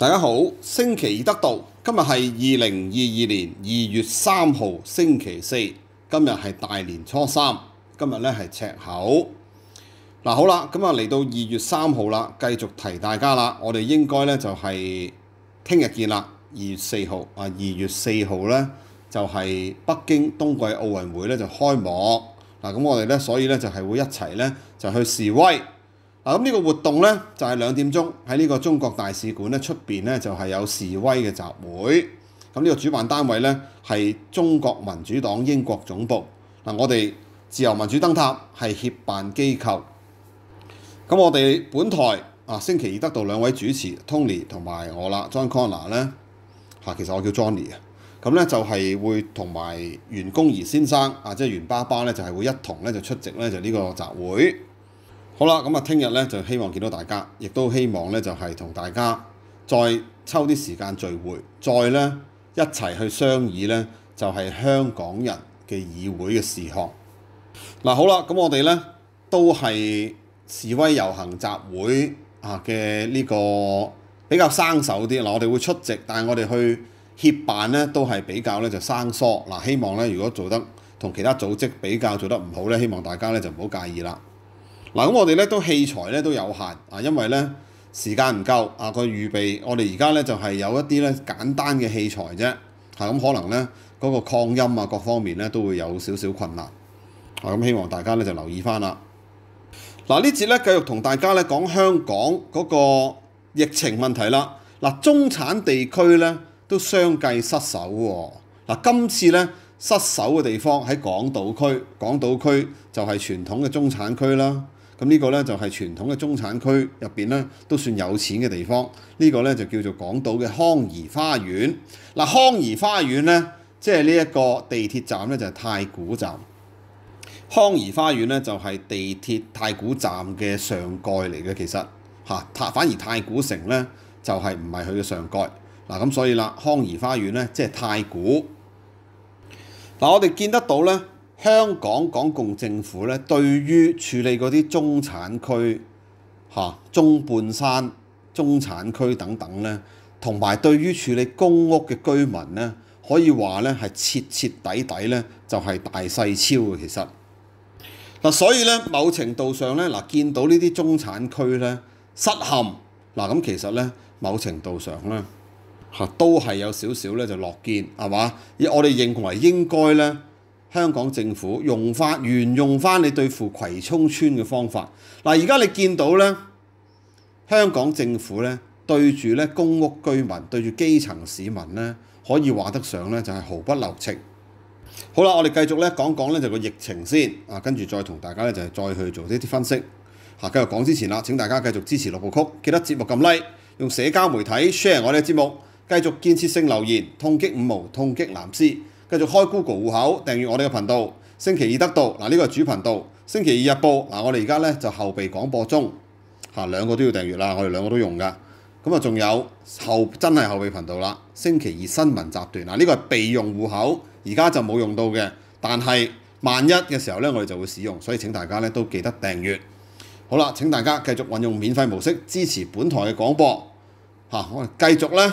大家好，星期二得到，今日系二零二二年二月三號星期四，今日係大年初三，今日咧係赤口。嗱好啦，咁啊嚟到二月三號啦，繼續提大家啦，我哋應該咧就係聽日見啦。二月四號啊，二月四號咧就係北京冬季奧運會咧就開幕。嗱咁我哋咧，所以咧就係會一齊咧就去示威。啊！咁呢個活動呢，就係兩點鐘喺呢個中國大使館咧出邊呢，就係有示威嘅集會。咁呢個主辦單位呢，係中國民主黨英國總部。嗱，我哋自由民主燈塔係協辦機構。咁我哋本台啊星期二得到兩位主持 Tony 同埋我啦，John Connor 呢，嚇，其實我叫 Johnny 啊。咁咧就係會同埋袁公儀先生啊，即係袁爸爸咧就係會一同咧就出席咧就呢個集會。好啦，咁啊，聽日咧就希望見到大家，亦都希望咧就係同大家再抽啲時間聚會，再咧一齊去商議咧就係香港人嘅議會嘅事項。嗱，好啦，咁我哋咧都係示威遊行集會啊嘅呢個比較生手啲，嗱我哋會出席，但我哋去協辦咧都係比較咧就生疏。嗱，希望咧如果做得同其他組織比較做得唔好咧，希望大家咧就唔好介意啦。嗱，咁我哋咧都器材咧都有限啊，因為咧時間唔夠啊，個預備我哋而家咧就係有一啲咧簡單嘅器材啫，嚇咁可能咧嗰個抗音啊各方面咧都會有少少困難，啊咁希望大家咧就留意翻啦。嗱，呢節咧繼續同大家咧講香港嗰個疫情問題啦。嗱，中產地區咧都相繼失守喎。嗱，今次咧失守嘅地方喺港島區，港島區就係傳統嘅中產區啦。咁呢個咧就係傳統嘅中產區入邊咧都算有錢嘅地方，呢個咧就叫做港島嘅康怡花園。嗱，康怡花園咧，即係呢一個地鐵站咧就係太古站。康怡花園咧就係地鐵太古站嘅上蓋嚟嘅，其實嚇，反反而太古城咧就係唔係佢嘅上蓋。嗱，咁所以啦，康怡花園咧即係太古。嗱，我哋見得到咧。香港港共政府咧，對於處理嗰啲中產區嚇、中半山、中產區等等咧，同埋對於處理公屋嘅居民咧，可以話咧係徹徹底底咧就係大細超嘅其實。嗱，所以咧某程度上咧，嗱見到呢啲中產區咧失陷，嗱咁其實咧某程度上咧嚇都係有少少咧就落見係嘛，我哋認為應該咧。香港政府用法沿用翻你對付葵涌村嘅方法，嗱而家你見到咧，香港政府咧對住咧公屋居民對住基層市民咧，可以話得上咧就係毫不留情。好啦，我哋繼續咧講講咧就個疫情先啊，跟住再同大家咧就係再去做一啲分析。嚇，繼續講之前啦，請大家繼續支持六部曲，記得節目撳 Like，用社交媒體 share 我哋嘅節目，繼續建設性留言，痛擊五毛，痛擊藍絲。繼續開 Google 户口，訂閱我哋嘅頻道。星期二得到嗱，呢個係主頻道。星期二日報嗱，我哋而家咧就後備廣播中嚇，兩個都要訂閱啦。我哋兩個都用噶。咁啊，仲有後真係後備頻道啦。星期二新聞集段嗱，呢個係備用户口，而家就冇用到嘅，但係萬一嘅時候咧，我哋就會使用。所以請大家咧都記得訂閱。好啦，請大家繼續運用免費模式支持本台嘅廣播嚇。我哋繼續咧。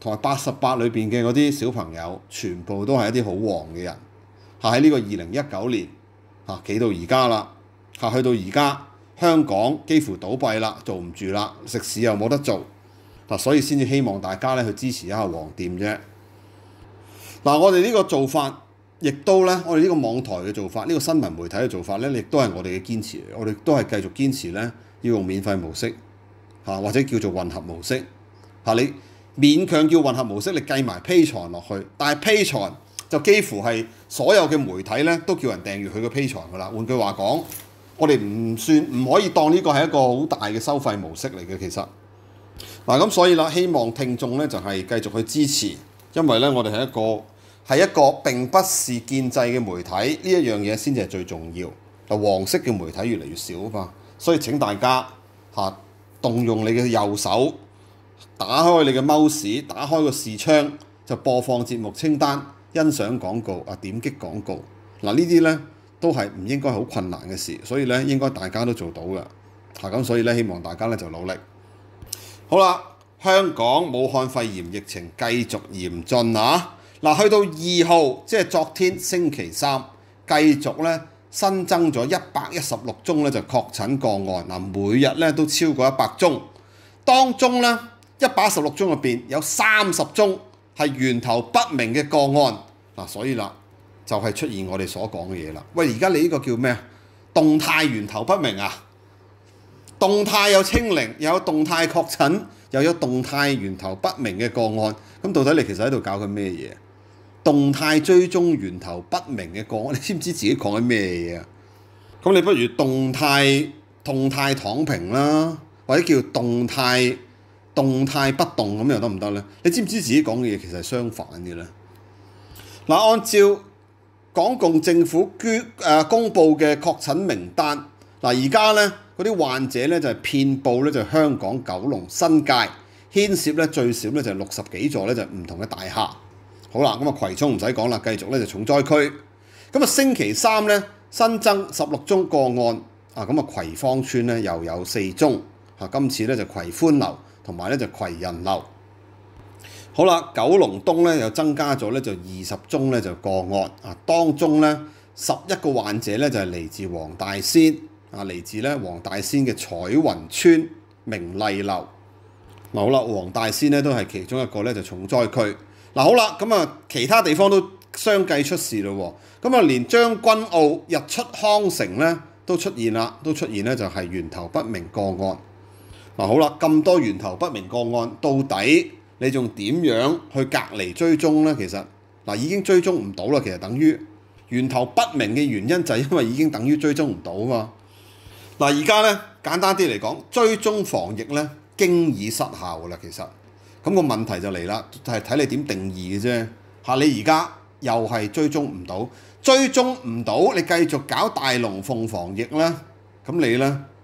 同埋八十八裏邊嘅嗰啲小朋友，全部都係一啲好旺嘅人，嚇喺呢個二零一九年嚇企到而家啦，嚇去到而家香港幾乎倒閉啦，做唔住啦，食肆又冇得做，嗱所以先至希望大家咧去支持一下黃店啫。嗱，我哋呢個做法，亦都咧，我哋呢個網台嘅做法，呢個新聞媒體嘅做法咧，亦都係我哋嘅堅持，我哋都係繼續堅持咧要用免費模式嚇，或者叫做混合模式嚇你。勉強叫混合模式，你計埋批財落去，但係批財就幾乎係所有嘅媒體咧，都叫人訂閱佢嘅批財㗎啦。換句話講，我哋唔算唔可以當呢個係一個好大嘅收費模式嚟嘅，其實嗱咁所以啦，希望聽眾咧就係繼續去支持，因為咧我哋係一個係一個並不是建制嘅媒體呢一樣嘢先至係最重要。嗱，黃色嘅媒體越嚟越少啊嘛，所以請大家嚇動用你嘅右手。打開你嘅 mouse，打開個視窗就播放節目清單，欣賞廣告啊，點擊廣告嗱呢啲咧都係唔應該好困難嘅事，所以咧應該大家都做到嘅嚇咁，所以咧希望大家咧就努力好啦。香港武漢肺炎疫情繼續嚴峻啊！嗱，去到二號即係昨天星期三，繼續咧新增咗一百一十六宗咧就確診個案嗱，每日咧都超過一百宗，當中咧。一百十六宗入邊有三十宗係源頭不明嘅個案嗱，所以啦就係出現我哋所講嘅嘢啦。喂，而家你呢個叫咩啊？動態源頭不明啊？動態有清零，又有動態確診，又有動態源頭不明嘅個案。咁到底你其實喺度搞緊咩嘢？動態追蹤源頭不明嘅個案，你知唔知自己講緊咩嘢啊？咁你不如動態動態躺平啦，或者叫動態。動態不動咁又得唔得呢？你知唔知自己講嘅嘢其實係相反啲呢？嗱，按照港共政府捐誒公佈嘅確診名單，嗱而家咧嗰啲患者咧就係遍佈咧就香港九龍新界，牽涉咧最少咧就六十幾座咧就唔同嘅大廈。好啦，咁啊葵涌唔使講啦，繼續咧就重災區。咁啊星期三咧新增十六宗個案啊，咁啊葵芳村咧又有四宗啊，今次咧就葵歡樓。同埋咧就葵人樓，好啦，九龍東咧又增加咗咧就二十宗咧就個案啊，當中咧十一個患者咧就係嚟自黃大仙啊，嚟自咧黃大仙嘅彩雲村明麗樓嗱，好啦，黃大仙咧都係其中一個咧就重災區嗱，好啦，咁啊其他地方都相繼出事嘞喎，咁啊連將軍澳日出康城咧都出現啦，都出現咧就係源頭不明個案。嗱好啦，咁多源頭不明個案，到底你仲點樣去隔離追蹤呢？其實嗱已經追蹤唔到啦，其實等於源頭不明嘅原因就係因為已經等於追蹤唔到啊嘛。嗱而家呢，簡單啲嚟講，追蹤防疫呢，經已失效㗎啦。其實咁個問題就嚟啦，就係睇你點定義嘅啫嚇。你而家又係追蹤唔到，追蹤唔到，你繼續搞大龍鳳防疫呢？咁你呢？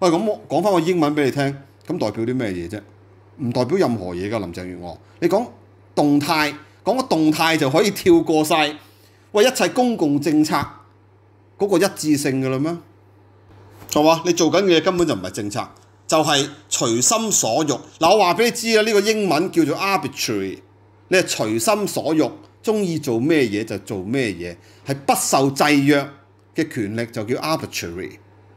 喂，咁講翻個英文俾你聽，咁代表啲咩嘢啫？唔代表任何嘢㗎，林鄭月娥，你講動態，講個動態就可以跳過曬，喂，一切公共政策嗰個一致性㗎啦咩？係嘛？你做緊嘅嘢根本就唔係政策，就係隨心所欲。嗱，我話俾你知啦，呢個英文叫做 arbitrary，你係隨心所欲，中意做咩嘢就做咩嘢，係不受制約嘅權力就叫 arbitrary。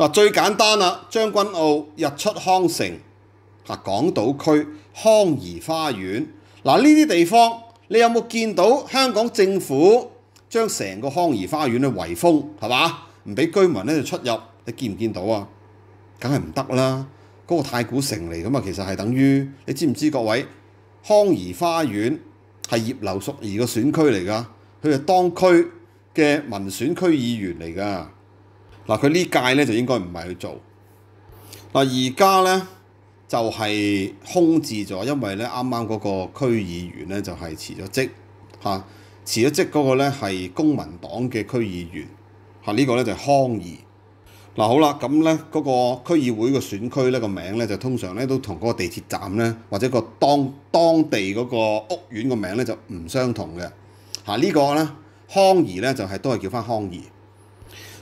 嗱，最簡單啦，將軍澳日出康城，嚇港島區康怡花園，嗱呢啲地方，你有冇見到香港政府將成個康怡花園咧圍封，係嘛？唔俾居民咧出入，你見唔見到啊？梗係唔得啦，嗰個太古城嚟㗎嘛，其實係等於你知唔知各位康怡花園係葉劉淑儀嘅選區嚟㗎，佢係當區嘅民選區議員嚟㗎。嗱，佢呢屆咧就應該唔係去做。嗱，而家咧就係空置咗，因為咧啱啱嗰個區議員咧就係辭咗職嚇，辭咗職嗰個咧係公民黨嘅區議員嚇，呢個咧就康怡。嗱，好啦，咁咧嗰個區議會個選區咧個名咧就通常咧都同嗰個地鐵站咧或者個當當地嗰個屋苑個名咧就唔相同嘅嚇，呢個咧康怡咧就係都係叫翻康怡。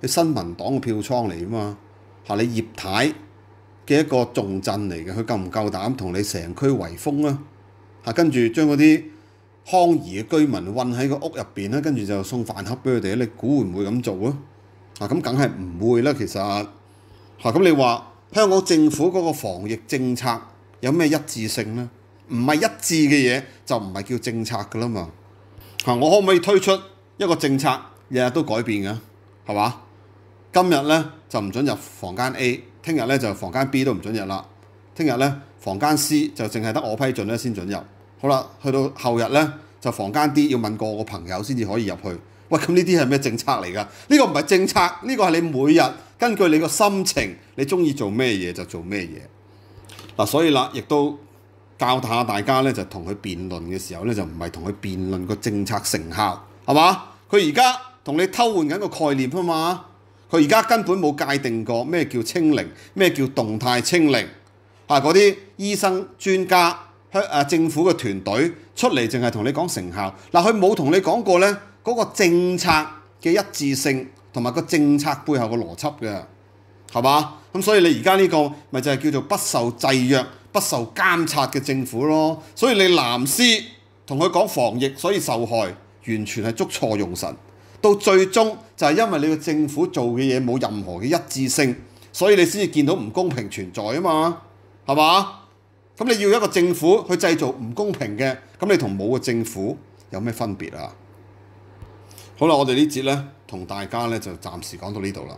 佢新民黨嘅票倉嚟㗎嘛，嚇你葉太嘅一個重鎮嚟嘅，佢夠唔夠膽同你成區圍封啊？嚇，跟住將嗰啲康怡嘅居民韞喺個屋入邊咧，跟住就送飯盒俾佢哋你估會唔會咁做啊？嚇，咁梗係唔會啦，其實嚇，咁你話香港政府嗰個防疫政策有咩一致性咧？唔係一致嘅嘢就唔係叫政策㗎啦嘛。嚇，我可唔可以推出一個政策，日日都改變㗎？係嘛？今日咧就唔准入房間 A，聽日咧就房間 B 都唔准入啦。聽日咧房間 C 就淨係得我批准咧先准入。好啦，去到後日咧就房間 D 要問過個朋友先至可以入去。喂，咁呢啲係咩政策嚟㗎？呢個唔係政策，呢個係你每日根據你個心情，你中意做咩嘢就做咩嘢。嗱，所以啦，亦都教下大家咧，就同佢辯論嘅時候咧，就唔係同佢辯論個政策成效係嘛？佢而家同你偷換緊個概念啊嘛～佢而家根本冇界定過咩叫清零，咩叫動態清零，嚇嗰啲醫生專家、香誒政府嘅團隊出嚟淨係同你講成效，嗱佢冇同你講過咧嗰個政策嘅一致性同埋個政策背後嘅邏輯嘅，係嘛？咁所以你而家呢個咪就係叫做不受制約、不受監察嘅政府咯。所以你藍絲同佢講防疫，所以受害完全係捉錯用神。到最終就係因為你個政府做嘅嘢冇任何嘅一致性，所以你先至見到唔公平存在啊嘛，係嘛？咁你要一個政府去製造唔公平嘅，咁你同冇嘅政府有咩分別啊？好啦，我哋呢節咧，同大家咧就暫時講到呢度啦。